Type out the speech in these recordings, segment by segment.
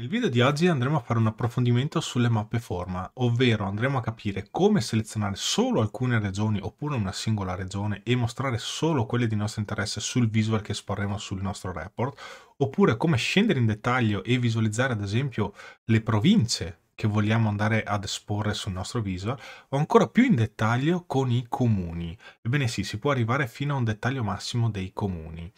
Nel video di oggi andremo a fare un approfondimento sulle mappe forma, ovvero andremo a capire come selezionare solo alcune regioni oppure una singola regione e mostrare solo quelle di nostro interesse sul visual che esporremo sul nostro report, oppure come scendere in dettaglio e visualizzare ad esempio le province che vogliamo andare ad esporre sul nostro visual, o ancora più in dettaglio con i comuni. Ebbene sì, si può arrivare fino a un dettaglio massimo dei comuni.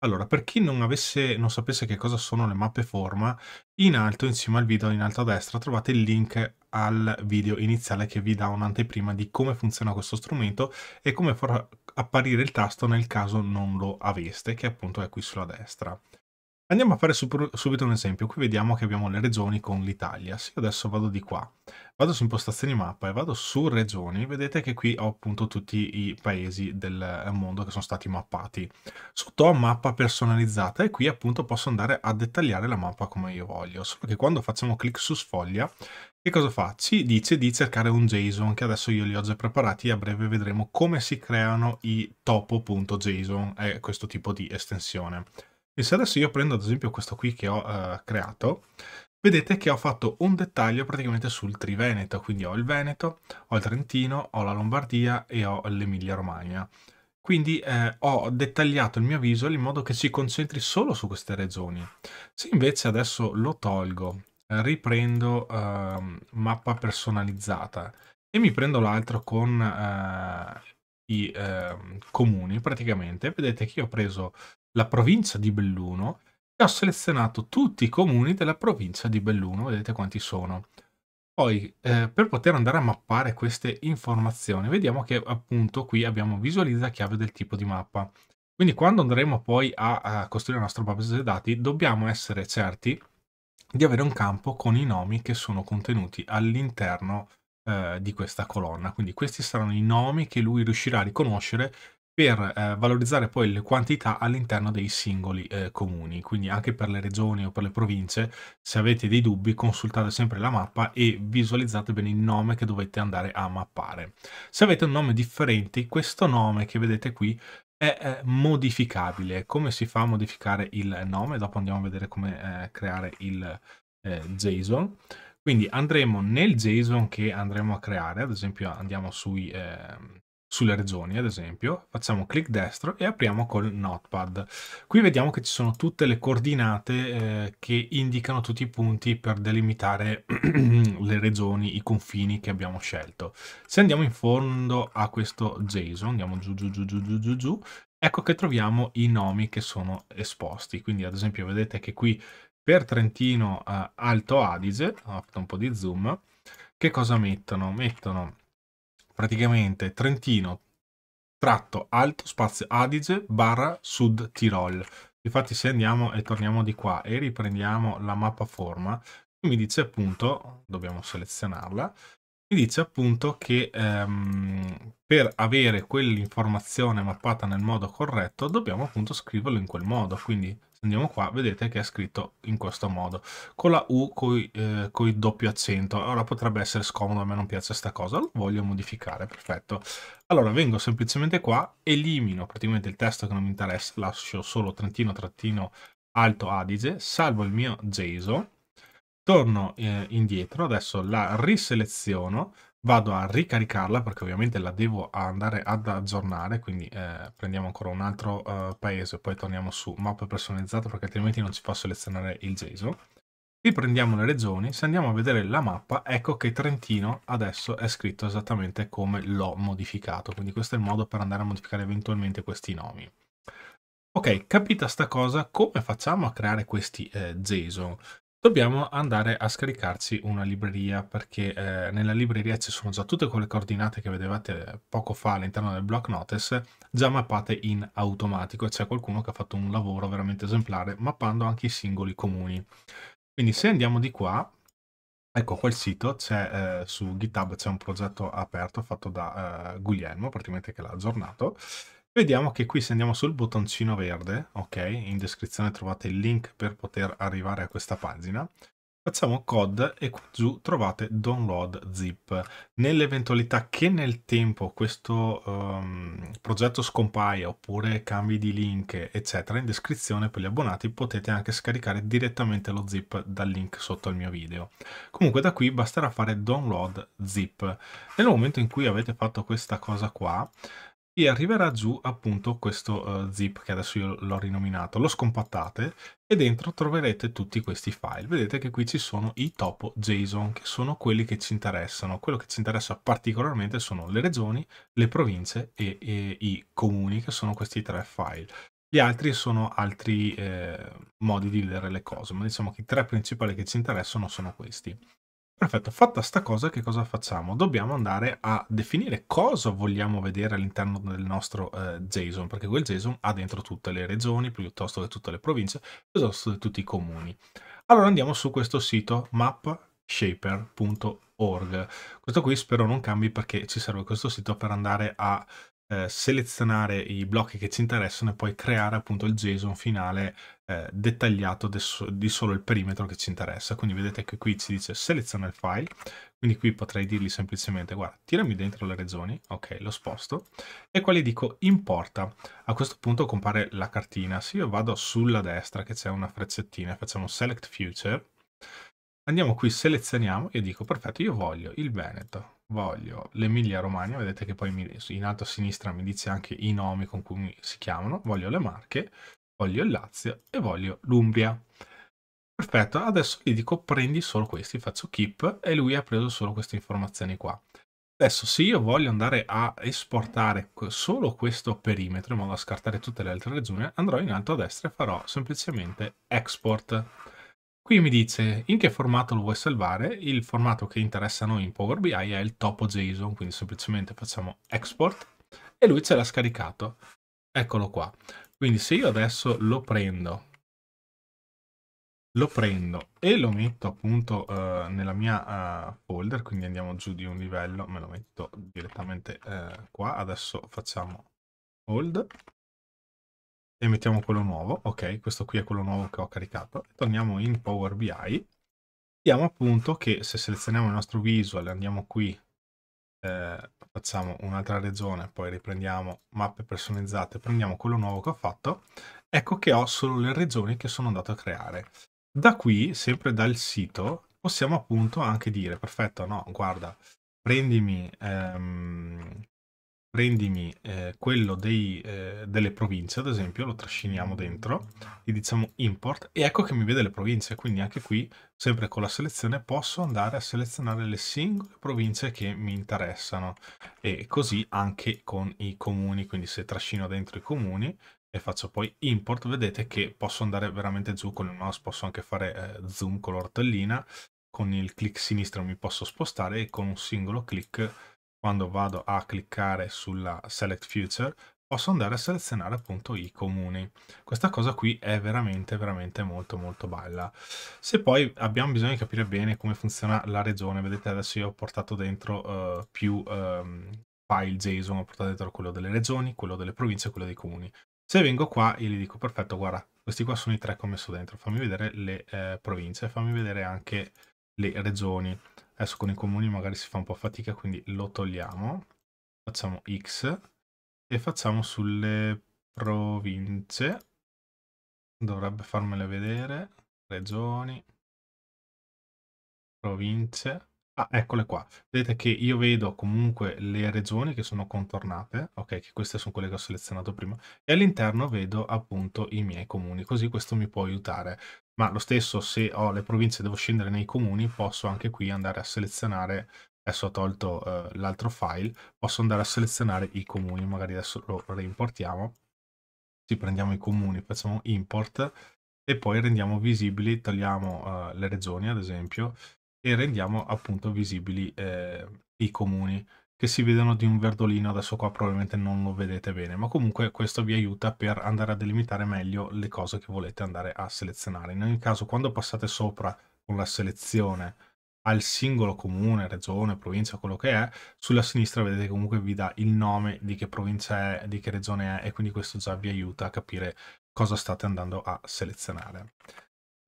Allora, per chi non, avesse, non sapesse che cosa sono le mappe forma, in alto, insieme al video, in alto a destra, trovate il link al video iniziale che vi dà un'anteprima di come funziona questo strumento e come farà apparire il tasto nel caso non lo aveste, che appunto è qui sulla destra. Andiamo a fare subito un esempio. Qui vediamo che abbiamo le regioni con l'Italia. Se io adesso vado di qua, vado su impostazioni mappa e vado su regioni, vedete che qui ho appunto tutti i paesi del eh, mondo che sono stati mappati. Sotto ho mappa personalizzata e qui appunto posso andare a dettagliare la mappa come io voglio. Solo che quando facciamo clic su sfoglia, che cosa fa? Ci dice di cercare un JSON che adesso io li ho già preparati e a breve vedremo come si creano i topo.json, è eh, questo tipo di estensione. E se adesso io prendo ad esempio questo qui che ho eh, creato, vedete che ho fatto un dettaglio praticamente sul Triveneto, quindi ho il Veneto, ho il Trentino, ho la Lombardia e ho l'Emilia Romagna. Quindi eh, ho dettagliato il mio visual in modo che si concentri solo su queste regioni. Se invece adesso lo tolgo, eh, riprendo eh, mappa personalizzata e mi prendo l'altro con eh, i ehm, comuni, praticamente vedete che io ho preso la provincia di Belluno e ho selezionato tutti i comuni della provincia di Belluno, vedete quanti sono. Poi, eh, per poter andare a mappare queste informazioni, vediamo che appunto qui abbiamo visualizza chiave del tipo di mappa. Quindi quando andremo poi a, a costruire la nostra base dati, dobbiamo essere certi di avere un campo con i nomi che sono contenuti all'interno eh, di questa colonna. Quindi questi saranno i nomi che lui riuscirà a riconoscere per eh, valorizzare poi le quantità all'interno dei singoli eh, comuni, quindi anche per le regioni o per le province, se avete dei dubbi consultate sempre la mappa e visualizzate bene il nome che dovete andare a mappare. Se avete un nome differente, questo nome che vedete qui è, modificabile. Come si fa a modificare il nome? Dopo andiamo a vedere come eh, creare il eh, JSON. Quindi andremo nel JSON che andremo a creare, ad esempio andiamo sui ehm, sulle regioni, ad esempio, facciamo clic destro e apriamo col notepad. Qui vediamo che ci sono tutte le coordinate eh, che indicano tutti i punti per delimitare le regioni, i confini che abbiamo scelto. Se andiamo in fondo a questo JSON, andiamo giù giù giù giù giù giù giù, ecco che troviamo i nomi che sono esposti. Quindi ad esempio vedete che qui per Trentino eh, Alto Adige, ho fatto un po' di zoom, che cosa mettono? Mettono praticamente Trentino, tratto alto, spazio Adige, barra Sud Tirol. Infatti se andiamo e torniamo di qua e riprendiamo la mappaforma, mi dice appunto, dobbiamo selezionarla, mi dice appunto che ehm, per avere quell'informazione mappata nel modo corretto dobbiamo appunto scriverlo in quel modo, quindi andiamo qua, vedete che è scritto in questo modo, con la U coi, eh, doppio accento. Allora potrebbe essere scomodo, a me non piace questa cosa, lo voglio modificare, perfetto. Allora vengo semplicemente qua, elimino praticamente il testo che non mi interessa, lascio solo Trentino, trattino, Alto Adige, salvo il mio JSON, torno eh, indietro, adesso la riseleziono, vado a ricaricarla perché ovviamente la devo andare ad aggiornare, quindi eh, prendiamo ancora un altro eh, paese, poi torniamo su mappa personalizzata perché altrimenti non si può selezionare il JSON. Riprendiamo le regioni, se andiamo a vedere la mappa, ecco che Trentino adesso è scritto esattamente come l'ho modificato, quindi questo è il modo per andare a modificare eventualmente questi nomi. Ok, capita sta cosa, come facciamo a creare questi eh, JSON? dobbiamo andare a scaricarci una libreria perché eh, nella libreria ci sono già tutte quelle coordinate che vedevate poco fa all'interno del block notice già mappate in automatico e c'è qualcuno che ha fatto un lavoro veramente esemplare mappando anche i singoli comuni. Quindi se andiamo di qua, ecco quel sito, eh, su GitHub c'è un progetto aperto fatto da eh, Guglielmo, praticamente che l'ha aggiornato, Vediamo che qui se andiamo sul bottoncino verde, ok, in descrizione trovate il link per poter arrivare a questa pagina, facciamo COD e qua giù trovate download zip. Nell'eventualità che nel tempo questo um, progetto scompaia oppure cambi di link eccetera, in descrizione per gli abbonati potete anche scaricare direttamente lo zip dal link sotto al mio video. Comunque da qui basterà fare download zip. Nel momento in cui avete fatto questa cosa qua, e arriverà giù appunto questo uh, zip che adesso io l'ho rinominato, lo scompattate e dentro troverete tutti questi file. Vedete che qui ci sono i topo JSON che sono quelli che ci interessano. Quello che ci interessa particolarmente sono le regioni, le province e, e i comuni che sono questi tre file. Gli altri sono altri eh, modi di vedere le cose, ma diciamo che i tre principali che ci interessano sono questi. Perfetto, fatta sta cosa, che cosa facciamo? Dobbiamo andare a definire cosa vogliamo vedere all'interno del nostro eh, JSON, perché quel JSON ha dentro tutte le regioni, piuttosto che tutte le province, piuttosto che tutti i comuni. Allora andiamo su questo sito mapshaper.org. Questo qui spero non cambi perché ci serve questo sito per andare a eh, selezionare i blocchi che ci interessano e poi creare appunto il JSON finale eh, dettagliato di solo il perimetro che ci interessa. Quindi vedete che qui ci dice seleziona il file, quindi qui potrei dirgli semplicemente guarda tirami dentro le regioni, ok lo sposto e qua gli dico importa. A questo punto compare la cartina, se io vado sulla destra che c'è una freccettina, facciamo select future Andiamo qui, selezioniamo e dico, perfetto, io voglio il Veneto, voglio l'Emilia Romagna, vedete che poi mi, in alto a sinistra mi dice anche i nomi con cui si chiamano, voglio le Marche, voglio il Lazio e voglio l'Umbria. Perfetto, adesso gli dico prendi solo questi, faccio keep e lui ha preso solo queste informazioni qua. Adesso se io voglio andare a esportare solo questo perimetro in modo da scartare tutte le altre regioni, andrò in alto a destra e farò semplicemente export. Qui mi dice in che formato lo vuoi salvare, il formato che interessa a noi in Power BI è il topo JSON, quindi semplicemente facciamo export e lui ce l'ha scaricato. Eccolo qua. Quindi se io adesso lo prendo, lo prendo e lo metto appunto uh, nella mia uh, folder, quindi andiamo giù di un livello, me lo metto direttamente uh, qua, adesso facciamo hold e mettiamo quello nuovo, ok, questo qui è quello nuovo che ho caricato, torniamo in Power BI, vediamo appunto che se selezioniamo il nostro visual andiamo qui, eh, facciamo un'altra regione, poi riprendiamo mappe personalizzate, prendiamo quello nuovo che ho fatto, ecco che ho solo le regioni che sono andato a creare. Da qui, sempre dal sito, possiamo appunto anche dire, perfetto, no, guarda, prendimi... Ehm, prendimi eh, quello dei, eh, delle province, ad esempio, lo trasciniamo dentro, gli diciamo import, e ecco che mi vede le province, quindi anche qui, sempre con la selezione, posso andare a selezionare le singole province che mi interessano, e così anche con i comuni, quindi se trascino dentro i comuni, e faccio poi import, vedete che posso andare veramente giù con il mouse, posso anche fare eh, zoom con l'ortellina, con il clic sinistro mi posso spostare e con un singolo clic quando vado a cliccare sulla Select Future, posso andare a selezionare appunto i comuni. Questa cosa qui è veramente, veramente molto, molto bella. Se poi abbiamo bisogno di capire bene come funziona la regione, vedete adesso io ho portato dentro uh, più um, file JSON, ho portato dentro quello delle regioni, quello delle province e quello dei comuni. Se vengo qua e gli dico, perfetto, guarda, questi qua sono i tre che ho messo dentro, fammi vedere le eh, province, fammi vedere anche le regioni. Adesso con i comuni magari si fa un po' fatica, quindi lo togliamo. Facciamo X e facciamo sulle province. Dovrebbe farmele vedere. Regioni. Province. Ah, eccole qua. Vedete che io vedo comunque le regioni che sono contornate, ok, che queste sono quelle che ho selezionato prima, e all'interno vedo appunto i miei comuni, così questo mi può aiutare ma lo stesso se ho le province devo scendere nei comuni, posso anche qui andare a selezionare, adesso ho tolto eh, l'altro file, posso andare a selezionare i comuni, magari adesso lo reimportiamo, ci prendiamo i comuni, facciamo import e poi rendiamo visibili, togliamo eh, le regioni ad esempio e rendiamo appunto visibili eh, i comuni che si vedono di un verdolino, adesso qua probabilmente non lo vedete bene, ma comunque questo vi aiuta per andare a delimitare meglio le cose che volete andare a selezionare. In ogni caso, quando passate sopra con la selezione al singolo comune, regione, provincia, quello che è, sulla sinistra vedete che comunque vi dà il nome di che provincia è, di che regione è e quindi questo già vi aiuta a capire cosa state andando a selezionare.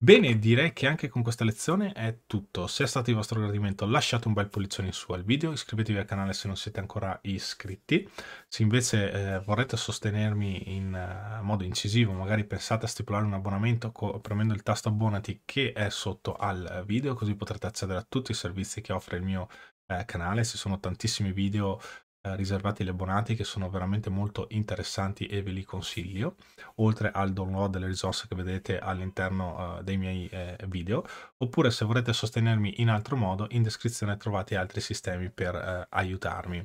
Bene, direi che anche con questa lezione è tutto. Se è stato di vostro gradimento lasciate un bel pollicione in su al video, iscrivetevi al canale se non siete ancora iscritti. Se invece eh, vorrete sostenermi in uh, modo incisivo, magari pensate a stipulare un abbonamento premendo il tasto abbonati che è sotto al video, così potrete accedere a tutti i servizi che offre il mio eh, canale. Ci sono tantissimi video eh, riservati agli abbonati che sono veramente molto interessanti e ve li consiglio oltre al download delle risorse che vedete all'interno uh, dei miei eh, video oppure se volete sostenermi in altro modo in descrizione trovate altri sistemi per eh, aiutarmi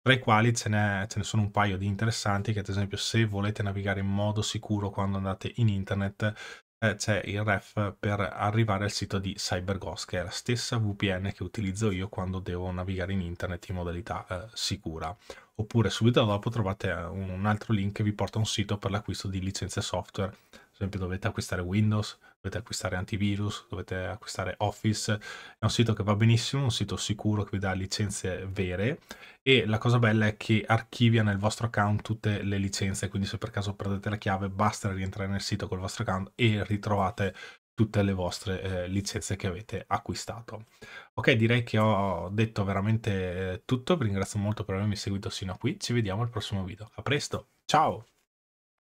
tra i quali ce, ce ne sono un paio di interessanti che ad esempio se volete navigare in modo sicuro quando andate in internet eh, c'è il ref per arrivare al sito di CyberGhost, che è la stessa VPN che utilizzo io quando devo navigare in internet in modalità eh, sicura. Oppure subito dopo trovate eh, un altro link che vi porta a un sito per l'acquisto di licenze software esempio dovete acquistare Windows, dovete acquistare antivirus, dovete acquistare Office, è un sito che va benissimo, un sito sicuro che vi dà licenze vere e la cosa bella è che archivia nel vostro account tutte le licenze, quindi se per caso perdete la chiave basta rientrare nel sito col vostro account e ritrovate tutte le vostre eh, licenze che avete acquistato. Ok, direi che ho detto veramente eh, tutto, vi ringrazio molto per avermi seguito sino a qui, ci vediamo al prossimo video, a presto, ciao!